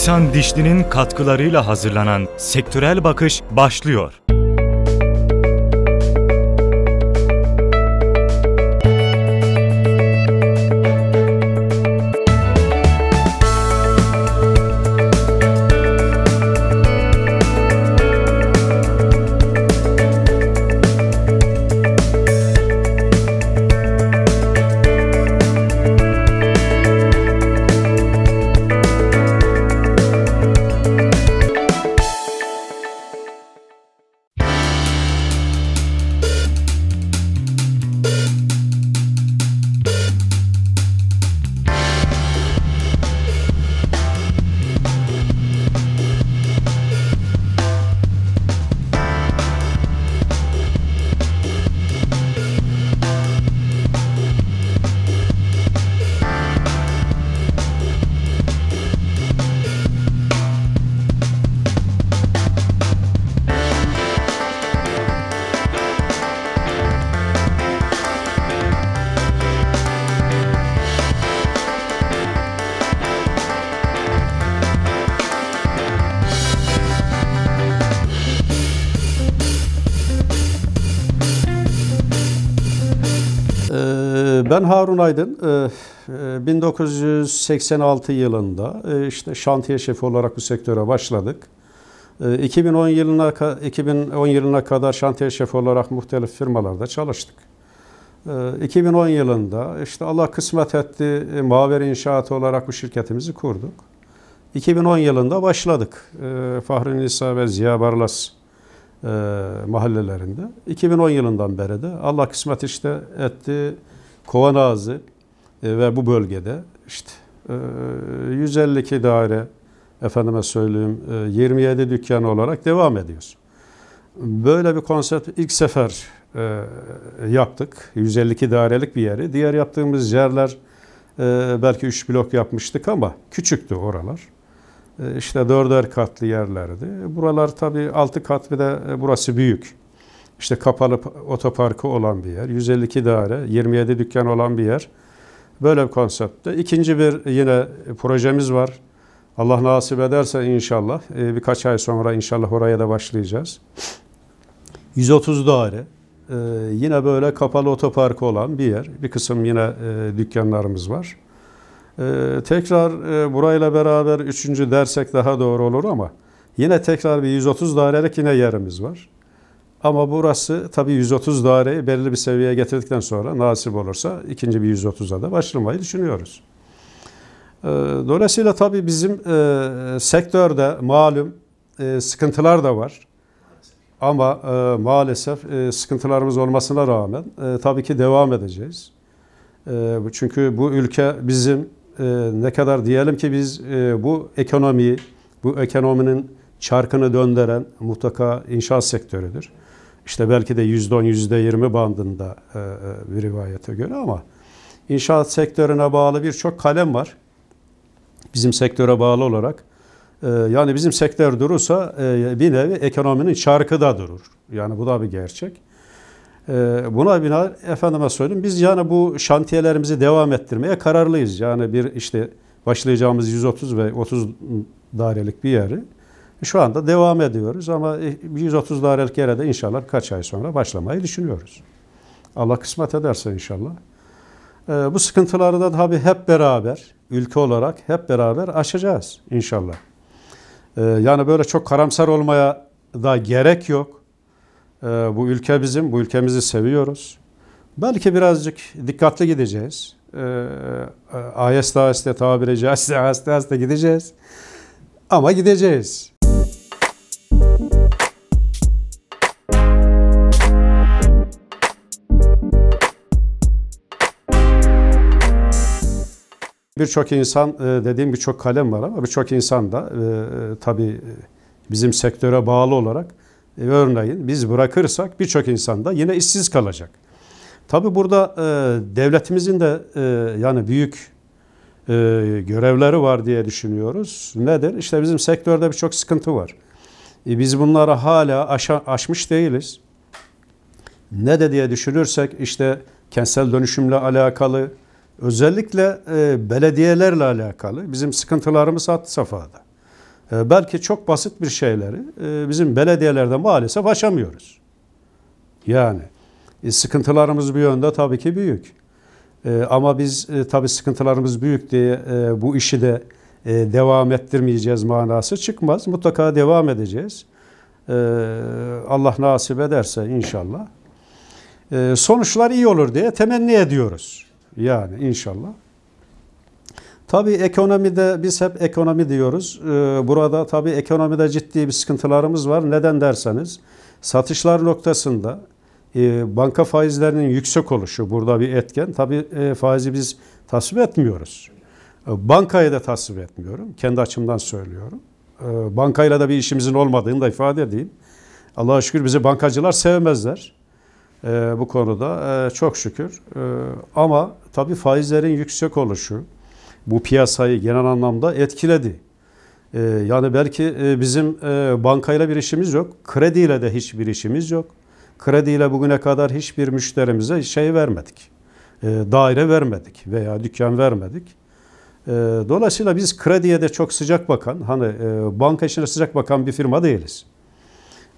İhsan Dişli'nin katkılarıyla hazırlanan Sektörel Bakış başlıyor. Ben Harun Aydın, 1986 e, e, yılında e, işte şantiye şefi olarak bu sektöre başladık. 2010 yılına 2010 yılına kadar şantiye şefi olarak muhtelif firmalarda çalıştık. 2010 yılında işte Allah kısmet etti Maver İnşaat olarak bu şirketimizi kurduk. 2010 yılında başladık Fahri Nisa ve Ziya Barlas mahallelerinde. 2010 yılından beri de Allah kısmet işte etti Kovanazı e, ve bu bölgede işte 152 e, daire efendime söyleyeyim 27 e, dükkan olarak devam ediyoruz. Böyle bir konsept ilk sefer e, yaptık. 152 dairelik bir yeri. Diğer yaptığımız yerler belki 3 blok yapmıştık ama küçüktü oralar. İşte dörder katlı yerlerdi. Buralar tabii 6 kat ve de burası büyük işte kapalı otoparkı olan bir yer, 152 daire, 27 dükkan olan bir yer. Böyle bir konseptte. İkinci bir yine projemiz var. Allah nasip ederse inşallah e, birkaç ay sonra inşallah oraya da başlayacağız. 130 daire. E, yine böyle kapalı otoparkı olan bir yer. Bir kısım yine e, dükkanlarımız var. Tekrar burayla beraber üçüncü dersek daha doğru olur ama yine tekrar bir 130 dairelik yine yerimiz var. Ama burası tabii 130 daireyi belli bir seviyeye getirdikten sonra nasip olursa ikinci bir 130'a da başlamayı düşünüyoruz. Ee, dolayısıyla tabii bizim e, sektörde malum e, sıkıntılar da var. Ama e, maalesef e, sıkıntılarımız olmasına rağmen e, tabii ki devam edeceğiz. E, çünkü bu ülke bizim e, ne kadar diyelim ki biz e, bu ekonomiyi, bu ekonominin çarkını döndüren mutlaka inşaat sektörüdür işte belki de %10, %20 bandında e, e, bir rivayete göre ama inşaat sektörüne bağlı birçok kalem var. Bizim sektöre bağlı olarak. E, yani bizim sektör durursa bir nevi ekonominin çarkı da durur. Yani bu da bir gerçek. Buna bina efendime söyleyeyim biz yani bu şantiyelerimizi devam ettirmeye kararlıyız. Yani bir işte başlayacağımız 130 ve 30 dairelik bir yeri şu anda devam ediyoruz ama 130 e, darelik yere de inşallah kaç ay sonra başlamayı düşünüyoruz. Allah kısmet ederse inşallah. E, bu sıkıntıları da tabii hep beraber, ülke olarak hep beraber aşacağız inşallah. E, yani böyle çok karamsar olmaya da gerek yok. Bu ülke bizim, bu ülkemizi seviyoruz. Belki birazcık dikkatli gideceğiz. Ayeste ayeste tabiri caizse ayeste ayeste gideceğiz. Ama gideceğiz. Birçok insan e, dediğim birçok kalem var ama birçok insan da e, e, tabii bizim sektöre bağlı olarak örneğin biz bırakırsak birçok insan da yine işsiz kalacak. Tabii burada devletimizin de yani büyük görevleri var diye düşünüyoruz. Nedir? İşte bizim sektörde birçok sıkıntı var. Biz bunları hala aşa, aşmış değiliz. Ne de diye düşünürsek işte kentsel dönüşümle alakalı, Özellikle e, belediyelerle alakalı bizim sıkıntılarımız had safhada. E, belki çok basit bir şeyleri e, bizim belediyelerde maalesef aşamıyoruz. Yani e, sıkıntılarımız bir yönde tabii ki büyük. E, ama biz e, tabii sıkıntılarımız büyük diye e, bu işi de e, devam ettirmeyeceğiz manası çıkmaz. Mutlaka devam edeceğiz. E, Allah nasip ederse inşallah. E, sonuçlar iyi olur diye temenni ediyoruz. Yani inşallah. Tabii ekonomide biz hep ekonomi diyoruz. Ee, burada tabii ekonomide ciddi bir sıkıntılarımız var. Neden derseniz satışlar noktasında e, banka faizlerinin yüksek oluşu burada bir etken. Tabii e, faizi biz tasvip etmiyoruz. E, bankayı da tasvip etmiyorum. Kendi açımdan söylüyorum. Bankayla da bir işimizin olmadığını da ifade edeyim. Allah'a şükür bizi bankacılar sevmezler e, bu konuda e, çok şükür. E, ama tabii faizlerin yüksek oluşu bu piyasayı genel anlamda etkiledi. E, yani belki e, bizim e, bankayla bir işimiz yok, krediyle de hiçbir işimiz yok. Krediyle bugüne kadar hiçbir müşterimize şey vermedik, e, daire vermedik veya dükkan vermedik. E, dolayısıyla biz krediye de çok sıcak bakan, hani e, banka işine sıcak bakan bir firma değiliz.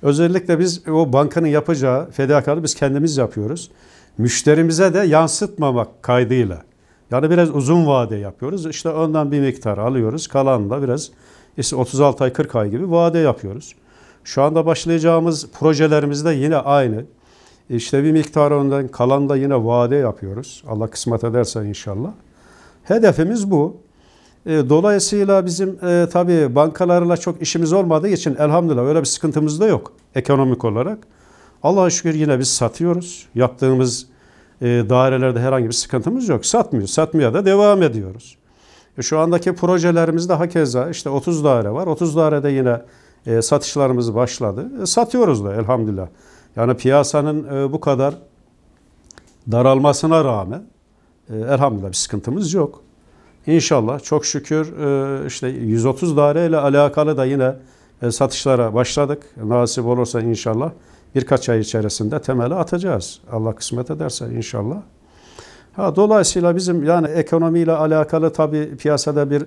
Özellikle biz o bankanın yapacağı fedakarlığı biz kendimiz yapıyoruz. Müşterimize de yansıtmamak kaydıyla. Yani biraz uzun vade yapıyoruz. İşte ondan bir miktar alıyoruz. Kalan da biraz işte 36 ay 40 ay gibi vade yapıyoruz. Şu anda başlayacağımız projelerimizde yine aynı. İşte bir miktar ondan kalan da yine vade yapıyoruz. Allah kısmet ederse inşallah. Hedefimiz bu. E, dolayısıyla bizim e, tabii bankalarla çok işimiz olmadığı için elhamdülillah öyle bir sıkıntımız da yok ekonomik olarak. Allah'a şükür yine biz satıyoruz. Yaptığımız e, dairelerde herhangi bir sıkıntımız yok. Satmıyor. Satmaya da devam ediyoruz. E, şu andaki projelerimizde hakeza işte 30 daire var. 30 dairede yine e, satışlarımız başladı. E, satıyoruz da elhamdülillah. Yani piyasanın e, bu kadar daralmasına rağmen e, elhamdülillah bir sıkıntımız yok. İnşallah çok şükür e, işte 130 daire ile alakalı da yine e, satışlara başladık. Nasip olursa inşallah birkaç ay içerisinde temeli atacağız. Allah kısmet ederse inşallah. Ha, dolayısıyla bizim yani ekonomiyle alakalı tabii piyasada bir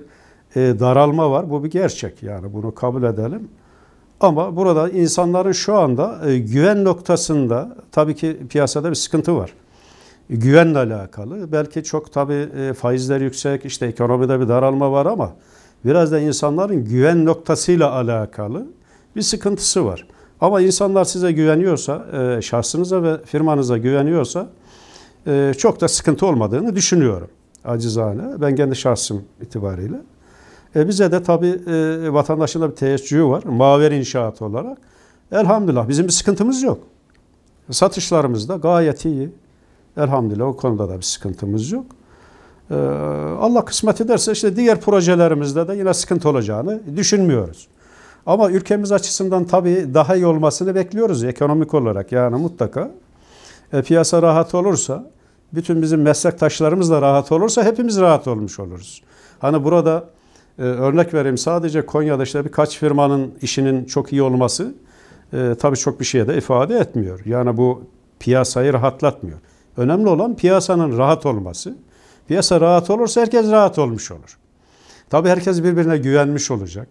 e, daralma var. Bu bir gerçek yani bunu kabul edelim. Ama burada insanların şu anda e, güven noktasında tabii ki piyasada bir sıkıntı var güvenle alakalı. Belki çok tabii e, faizler yüksek, işte ekonomide bir daralma var ama biraz da insanların güven noktasıyla alakalı bir sıkıntısı var. Ama insanlar size güveniyorsa, e, şahsınıza ve firmanıza güveniyorsa e, çok da sıkıntı olmadığını düşünüyorum acizane. Ben kendi şahsım itibariyle. E bize de tabii vatandaşın da bir teheccühü var. Maver inşaat olarak. Elhamdülillah bizim bir sıkıntımız yok. Satışlarımız da gayet iyi. Elhamdülillah o konuda da bir sıkıntımız yok. Ee, Allah kısmet ederse işte diğer projelerimizde de yine sıkıntı olacağını düşünmüyoruz. Ama ülkemiz açısından tabii daha iyi olmasını bekliyoruz ekonomik olarak. Yani mutlaka e, piyasa rahat olursa, bütün bizim meslektaşlarımız da rahat olursa hepimiz rahat olmuş oluruz. Hani burada e, örnek vereyim sadece Konya'da işte birkaç firmanın işinin çok iyi olması e, tabii çok bir şeye de ifade etmiyor. Yani bu piyasayı rahatlatmıyor. Önemli olan piyasanın rahat olması. Piyasa rahat olursa herkes rahat olmuş olur. Tabii herkes birbirine güvenmiş olacak.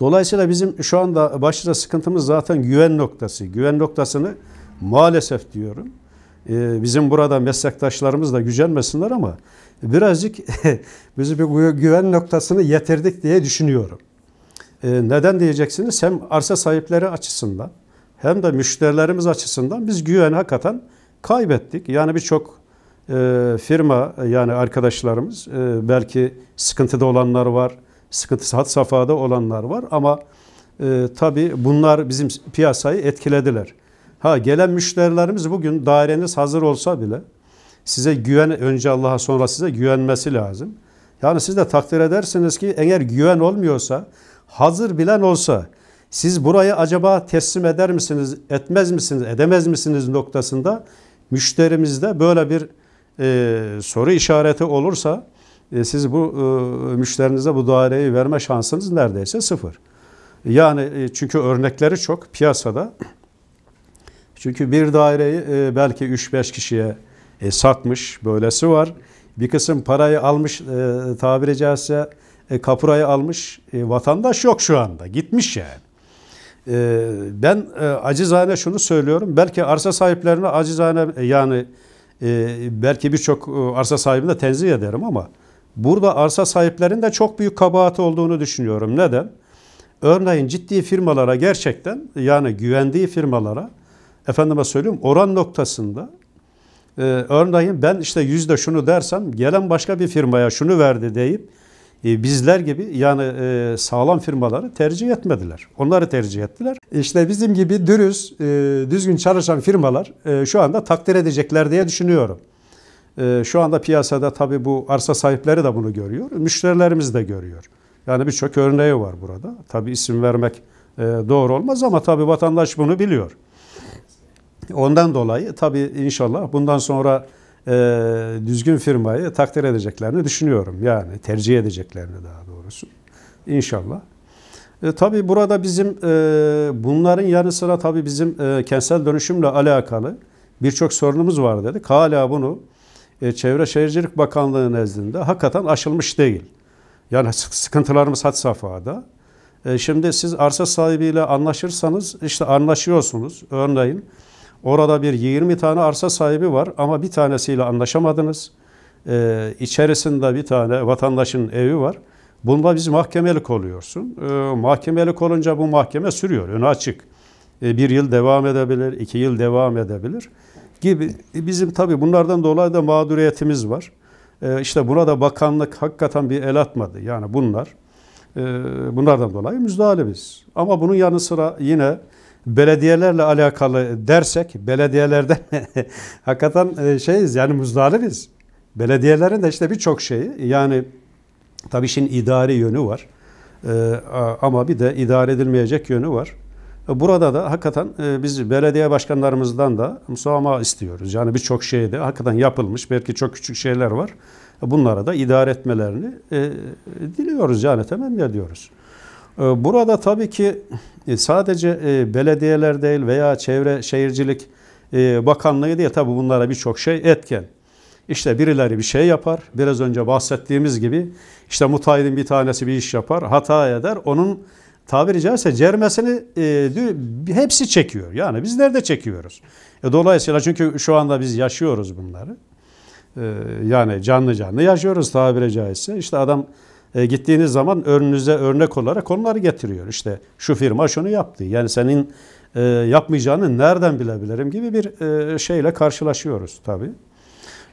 Dolayısıyla bizim şu anda başta sıkıntımız zaten güven noktası. Güven noktasını maalesef diyorum. Ee, bizim burada meslektaşlarımız da gücenmesinler ama birazcık bizi bir güven noktasını yetirdik diye düşünüyorum. Ee, neden diyeceksiniz? Hem arsa sahipleri açısından hem de müşterilerimiz açısından biz güven hakikaten kaybettik. Yani birçok e, firma yani arkadaşlarımız e, belki sıkıntıda olanlar var, sıkıntısı hat safhada olanlar var ama e, tabii bunlar bizim piyasayı etkilediler. Ha gelen müşterilerimiz bugün daireniz hazır olsa bile size güven önce Allah'a sonra size güvenmesi lazım. Yani siz de takdir edersiniz ki eğer güven olmuyorsa, hazır bilen olsa siz burayı acaba teslim eder misiniz, etmez misiniz, edemez misiniz noktasında müşterimizde böyle bir e, soru işareti olursa e, siz bu e, müşterinize bu daireyi verme şansınız neredeyse sıfır. Yani e, çünkü örnekleri çok piyasada. Çünkü bir daireyi e, belki 3-5 kişiye e, satmış böylesi var. Bir kısım parayı almış e, tabiri caizse e, kapurayı almış e, vatandaş yok şu anda gitmiş yani. Ee, ben e, acizane şunu söylüyorum. Belki arsa sahiplerine acizane e, yani e, belki birçok arsa sahibini de tenzih ederim ama burada arsa sahiplerinde çok büyük kabahat olduğunu düşünüyorum. Neden? Örneğin ciddi firmalara gerçekten yani güvendiği firmalara efendime söyleyeyim oran noktasında örneğin ben işte yüzde şunu dersem gelen başka bir firmaya şunu verdi deyip e, bizler gibi yani e, sağlam firmaları tercih etmediler. Onları tercih ettiler. İşte bizim gibi dürüst, e, düzgün çalışan firmalar şu anda takdir edecekler diye düşünüyorum. şu anda piyasada tabii bu arsa sahipleri de bunu görüyor. Müşterilerimiz de görüyor. Yani birçok örneği var burada. Tabii isim vermek doğru olmaz ama tabii vatandaş bunu biliyor. Ondan dolayı tabii inşallah bundan sonra e, düzgün firmayı takdir edeceklerini düşünüyorum. Yani tercih edeceklerini daha doğrusu. İnşallah. E, tabii burada bizim e, bunların yanı sıra tabii bizim e, kentsel dönüşümle alakalı birçok sorunumuz var dedik. Hala bunu e, Çevre Şehircilik Bakanlığı nezdinde hakikaten aşılmış değil. Yani sıkıntılarımız had safhada. E, şimdi siz arsa sahibiyle anlaşırsanız işte anlaşıyorsunuz. Örneğin Orada bir 20 tane arsa sahibi var ama bir tanesiyle anlaşamadınız. Ee, içerisinde bir tane vatandaşın evi var. Bunda biz mahkemelik oluyorsun. Ee, mahkemelik olunca bu mahkeme sürüyor. Önü açık. Ee, bir yıl devam edebilir, iki yıl devam edebilir gibi. E, bizim tabii bunlardan dolayı da mağduriyetimiz var. Ee, işte buna da bakanlık hakikaten bir el atmadı. Yani bunlar. E, bunlardan dolayı müzdahale biz. Ama bunun yanı sıra yine belediyelerle alakalı dersek belediyelerde hakikaten e, şeyiz yani muzdalibiz. Belediyelerin de işte birçok şeyi yani tabii işin idari yönü var e, ama bir de idare edilmeyecek yönü var. E, burada da hakikaten biz belediye başkanlarımızdan da müsamaha istiyoruz. Yani birçok şeyde hakikaten yapılmış belki çok küçük şeyler var. Bunlara da idare etmelerini diliyoruz yani temenni ediyoruz. Ee, burada tabii ki e, sadece e, belediyeler değil veya Çevre Şehircilik e, Bakanlığı diye tabii bunlara birçok şey etken. İşte birileri bir şey yapar. Biraz önce bahsettiğimiz gibi işte mutaydın bir tanesi bir iş yapar, hata eder. Onun tabiri caizse cermesini hepsi çekiyor. Yani biz nerede çekiyoruz. dolayısıyla çünkü şu anda biz yaşıyoruz bunları. yani canlı canlı yaşıyoruz tabiri caizse. İşte adam e, gittiğiniz zaman önünüze örnek olarak onları getiriyor. İşte şu firma şunu yaptı. Yani senin e, yapmayacağını nereden bilebilirim gibi bir e, şeyle karşılaşıyoruz tabii.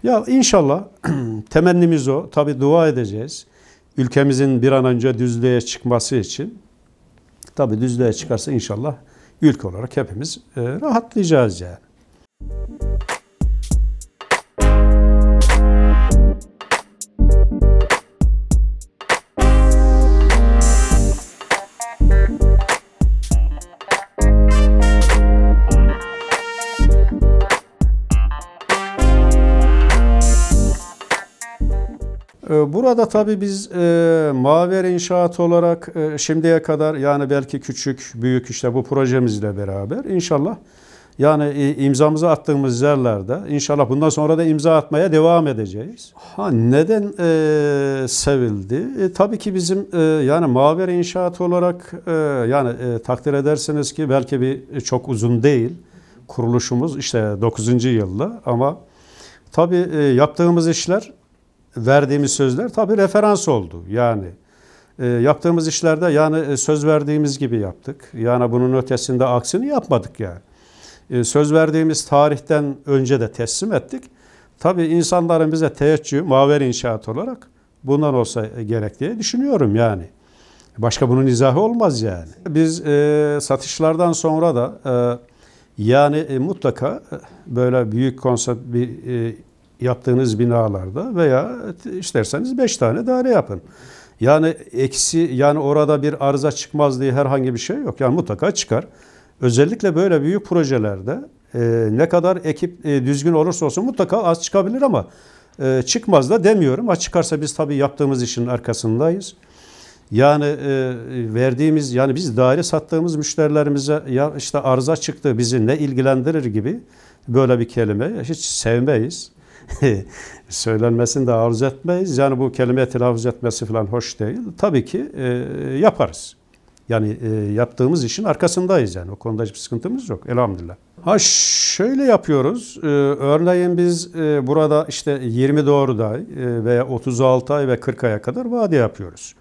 Ya inşallah temennimiz o. Tabi dua edeceğiz. Ülkemizin bir an önce düzlüğe çıkması için. Tabi düzlüğe çıkarsa inşallah ülke olarak hepimiz e, rahatlayacağız yani. Ee, burada tabii biz e, Maver İnşaat olarak e, şimdiye kadar yani belki küçük, büyük işte bu projemizle beraber inşallah yani e, imzamızı attığımız yerlerde inşallah bundan sonra da imza atmaya devam edeceğiz. Ha neden e, sevildi? E, tabii ki bizim e, yani Maver inşaat olarak e, yani e, takdir edersiniz ki belki bir e, çok uzun değil kuruluşumuz işte 9. yılda ama tabii e, yaptığımız işler verdiğimiz sözler tabi referans oldu. Yani e, yaptığımız işlerde yani e, söz verdiğimiz gibi yaptık. Yani bunun ötesinde aksini yapmadık yani. E, söz verdiğimiz tarihten önce de teslim ettik. Tabi insanların bize teheccühü maver inşaat olarak bundan olsa gerek diye düşünüyorum yani. Başka bunun izahı olmaz yani. Biz e, satışlardan sonra da e, yani e, mutlaka e, böyle büyük konsept bir e, yaptığınız binalarda veya isterseniz 5 tane daire yapın. Yani eksi yani orada bir arıza çıkmaz diye herhangi bir şey yok. Yani mutlaka çıkar. Özellikle böyle büyük projelerde e, ne kadar ekip e, düzgün olursa olsun mutlaka az çıkabilir ama e, çıkmaz da demiyorum. Ha çıkarsa biz tabii yaptığımız işin arkasındayız. Yani e, verdiğimiz yani biz daire sattığımız müşterilerimize ya işte arıza çıktı bizi ne ilgilendirir gibi böyle bir kelime hiç sevmeyiz. söylenmesini de arzu etmeyiz. Yani bu kelime telaffuz etmesi falan hoş değil. Tabii ki e, yaparız. Yani e, yaptığımız işin arkasındayız yani. O konuda hiçbir sıkıntımız yok elhamdülillah. Ha şöyle yapıyoruz. E, örneğin biz e, burada işte 20 doğruda e, veya 36 ay ve 40 aya kadar vade yapıyoruz.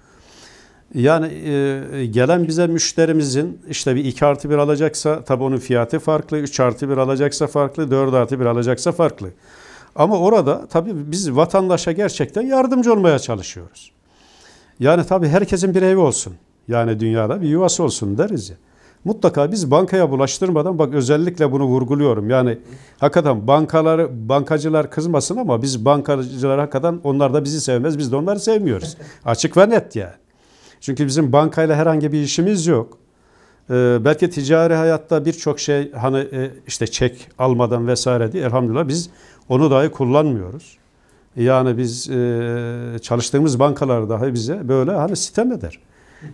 Yani e, gelen bize müşterimizin işte bir 2 artı 1 alacaksa tabi onun fiyatı farklı, 3 artı 1 alacaksa farklı, 4 artı 1 alacaksa farklı. Ama orada tabii biz vatandaşa gerçekten yardımcı olmaya çalışıyoruz. Yani tabii herkesin bir evi olsun. Yani dünyada bir yuvası olsun deriz ya. Mutlaka biz bankaya bulaştırmadan bak özellikle bunu vurguluyorum. Yani hakikaten bankaları bankacılar kızmasın ama biz bankacılar hakikaten onlar da bizi sevmez. Biz de onları sevmiyoruz. Açık ve net yani. Çünkü bizim bankayla herhangi bir işimiz yok. Ee, belki ticari hayatta birçok şey hani e, işte çek almadan vesaire diye elhamdülillah biz onu dahi kullanmıyoruz. Yani biz e, çalıştığımız bankalar dahi bize böyle hani sitem eder.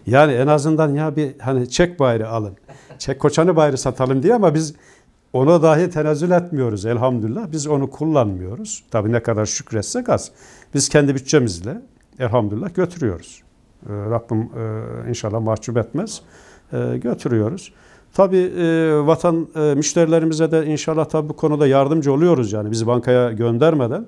Yani en azından ya bir hani çek bayrağı alın. Çek koçanı bayrağı satalım diye ama biz ona dahi tenezzül etmiyoruz elhamdülillah. Biz onu kullanmıyoruz. Tabi ne kadar şükretsek az. Biz kendi bütçemizle elhamdülillah götürüyoruz. Ee, Rabbim e, inşallah mahcup etmez. E, götürüyoruz. Tabii e, vatan e, müşterilerimize de inşallah tabii bu konuda yardımcı oluyoruz yani bizi bankaya göndermeden.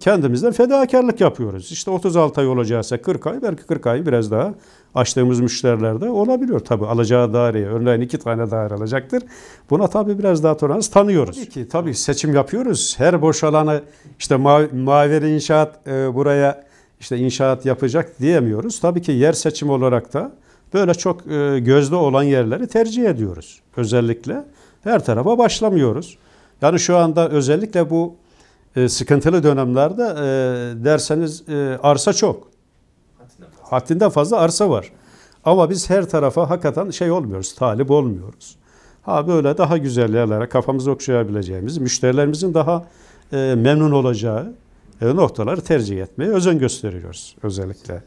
Kendimizden fedakarlık yapıyoruz. İşte 36 ay olacaksa 40 ay belki 40 ay biraz daha açtığımız müşterilerde olabiliyor. Tabii alacağı daireye örneğin iki tane daire alacaktır. Buna tabii biraz daha tolerans tanıyoruz. Tabii ki tabii seçim yapıyoruz. Her boş boşalanı işte ma inşaat e, buraya işte inşaat yapacak diyemiyoruz. Tabii ki yer seçimi olarak da böyle çok e, gözde olan yerleri tercih ediyoruz. Özellikle her tarafa başlamıyoruz. Yani şu anda özellikle bu e, sıkıntılı dönemlerde e, derseniz arsa çok. Haddinden fazla arsa var. Ama biz her tarafa hakikaten şey olmuyoruz, talip olmuyoruz. Ha böyle daha güzel yerlere kafamızı okşayabileceğimiz, müşterilerimizin daha memnun olacağı noktaları tercih etmeye özen gösteriyoruz özellikle.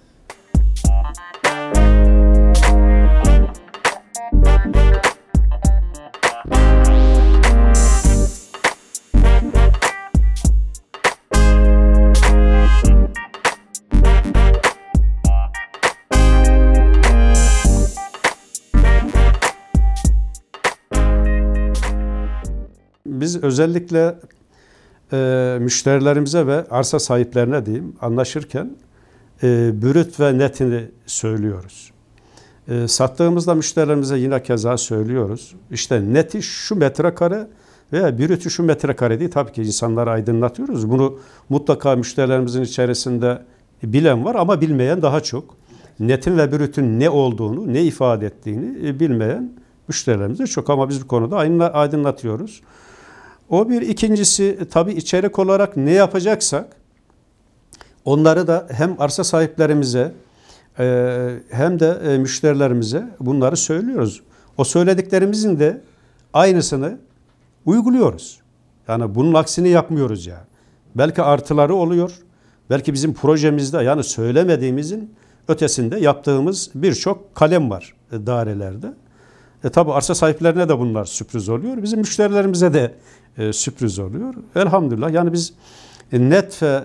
özellikle e, müşterilerimize ve arsa sahiplerine diyeyim anlaşırken e, bürüt ve netini söylüyoruz. E, sattığımızda müşterilerimize yine keza söylüyoruz. İşte neti şu metrekare veya bürütü şu metrekare diye tabii ki insanları aydınlatıyoruz. Bunu mutlaka müşterilerimizin içerisinde bilen var ama bilmeyen daha çok. Netin ve bürütün ne olduğunu, ne ifade ettiğini e, bilmeyen müşterilerimiz de çok ama biz bu konuda aydınlatıyoruz. O bir ikincisi e, tabi içerik olarak ne yapacaksak onları da hem arsa sahiplerimize e, hem de e, müşterilerimize bunları söylüyoruz. O söylediklerimizin de aynısını uyguluyoruz. Yani bunun aksini yapmıyoruz ya. Belki artıları oluyor. Belki bizim projemizde yani söylemediğimizin ötesinde yaptığımız birçok kalem var dairelerde. E tabi arsa sahiplerine de bunlar sürpriz oluyor. Bizim müşterilerimize de e, sürpriz oluyor. Elhamdülillah yani biz e, net ve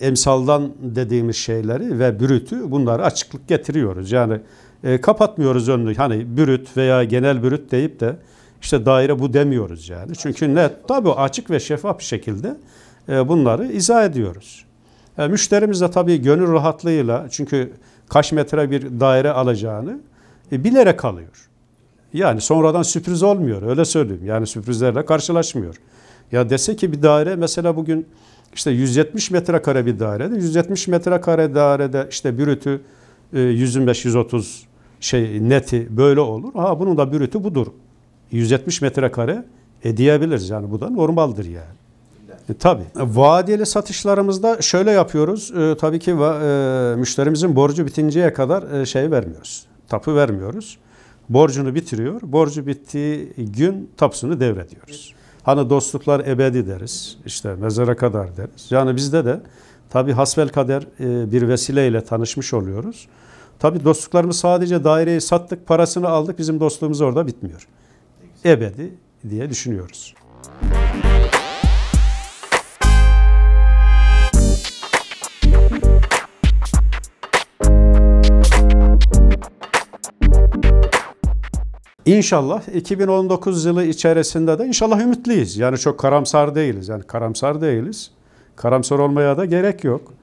e, emsaldan dediğimiz şeyleri ve bürütü bunları açıklık getiriyoruz. Yani e, kapatmıyoruz önünü. Hani bürüt veya genel bürüt deyip de işte daire bu demiyoruz yani. Çünkü net tabii açık ve şeffaf bir şekilde e, bunları izah ediyoruz. E, müşterimiz de tabii gönül rahatlığıyla çünkü kaç metre bir daire alacağını e, bilerek alıyor. Yani sonradan sürpriz olmuyor öyle söyleyeyim. Yani sürprizlerle karşılaşmıyor. Ya dese ki bir daire mesela bugün işte 170 metrekare bir dairede 170 metrekare dairede işte bürütü 125-130 e, şey neti böyle olur. Ha bunun da bürütü budur. 170 metrekare e diyebiliriz yani bu da normaldir yani. E, tabii. Vadeli satışlarımızda şöyle yapıyoruz. E, tabii ki e, müşterimizin borcu bitinceye kadar e, şey vermiyoruz. Tapu vermiyoruz borcunu bitiriyor. Borcu bittiği gün tapusunu devrediyoruz. Hani dostluklar ebedi deriz. İşte mezara kadar deriz. Yani bizde de tabi hasbel kader e, bir vesileyle tanışmış oluyoruz. Tabi dostluklarımız sadece daireyi sattık, parasını aldık. Bizim dostluğumuz orada bitmiyor. Ebedi diye düşünüyoruz. Müzik İnşallah 2019 yılı içerisinde de inşallah ümitliyiz. Yani çok karamsar değiliz. Yani karamsar değiliz. Karamsar olmaya da gerek yok.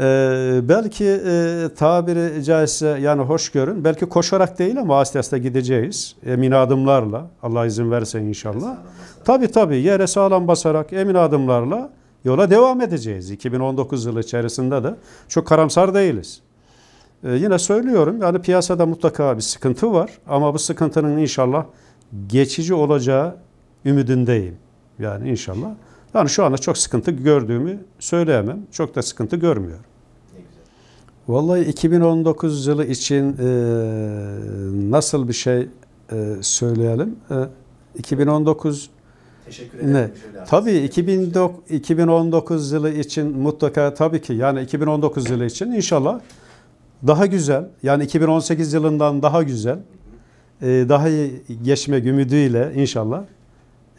Ee, belki e, tabiri caizse yani hoş görün. Belki koşarak değil ama aslında gideceğiz. Emin adımlarla. Allah izin verse inşallah. Tabi tabi yere sağlam basarak emin adımlarla yola devam edeceğiz. 2019 yılı içerisinde de çok karamsar değiliz. Ee, yine söylüyorum yani piyasada mutlaka bir sıkıntı var ama bu sıkıntının inşallah geçici olacağı ümidindeyim. Yani inşallah. Yani şu anda çok sıkıntı gördüğümü söyleyemem. Çok da sıkıntı görmüyorum. Vallahi 2019 yılı için e, nasıl bir şey e, söyleyelim? E, 2019 Teşekkür Ne? Şey tabii 2019, 2019 yılı için mutlaka tabii ki yani 2019 yılı için inşallah daha güzel yani 2018 yılından daha güzel e, daha iyi geçmek ümidiyle inşallah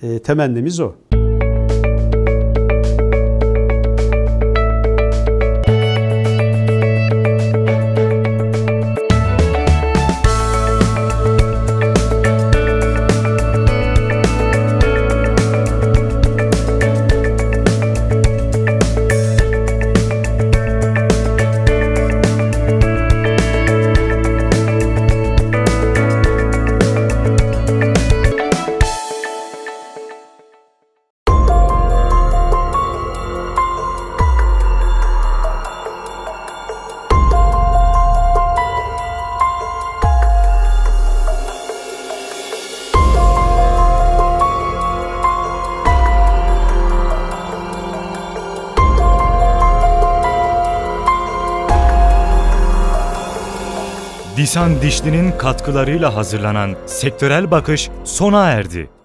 e, temennimiz o. İhsan Dişli'nin katkılarıyla hazırlanan Sektörel Bakış sona erdi.